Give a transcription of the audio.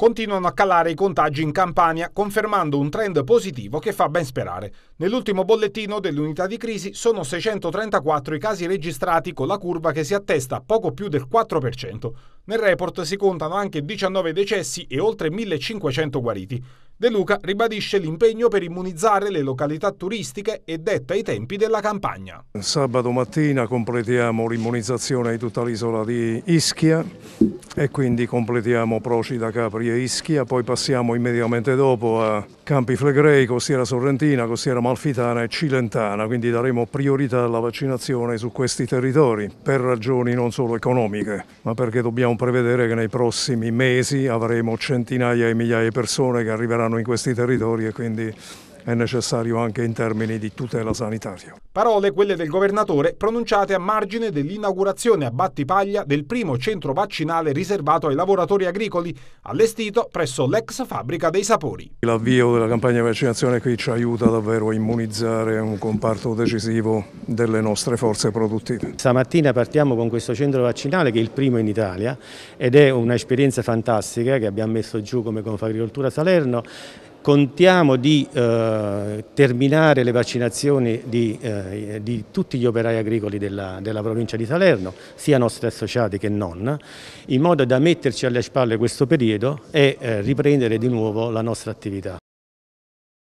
Continuano a calare i contagi in Campania, confermando un trend positivo che fa ben sperare. Nell'ultimo bollettino dell'unità di crisi sono 634 i casi registrati con la curva che si attesta a poco più del 4%. Nel report si contano anche 19 decessi e oltre 1500 guariti. De Luca ribadisce l'impegno per immunizzare le località turistiche e detta i tempi della campagna. Sabato mattina completiamo l'immunizzazione di tutta l'isola di Ischia e quindi completiamo Procida, Capri e Ischia, poi passiamo immediatamente dopo a Campi Flegrei, Costiera Sorrentina, Costiera Malfitana e Cilentana, quindi daremo priorità alla vaccinazione su questi territori per ragioni non solo economiche, ma perché dobbiamo prevedere che nei prossimi mesi avremo centinaia e migliaia di persone che arriveranno lavorano in questi territori e quindi è necessario anche in termini di tutela sanitaria. Parole quelle del governatore pronunciate a margine dell'inaugurazione a Battipaglia del primo centro vaccinale riservato ai lavoratori agricoli, allestito presso l'ex fabbrica dei sapori. L'avvio della campagna di vaccinazione qui ci aiuta davvero a immunizzare un comparto decisivo delle nostre forze produttive. Stamattina partiamo con questo centro vaccinale che è il primo in Italia ed è un'esperienza fantastica che abbiamo messo giù come Confagricoltura Salerno Contiamo di eh, terminare le vaccinazioni di, eh, di, tutti gli operai agricoli della, della, provincia di Salerno, sia nostri associati che non, in modo da metterci alle spalle questo periodo e eh, riprendere di nuovo la nostra attività.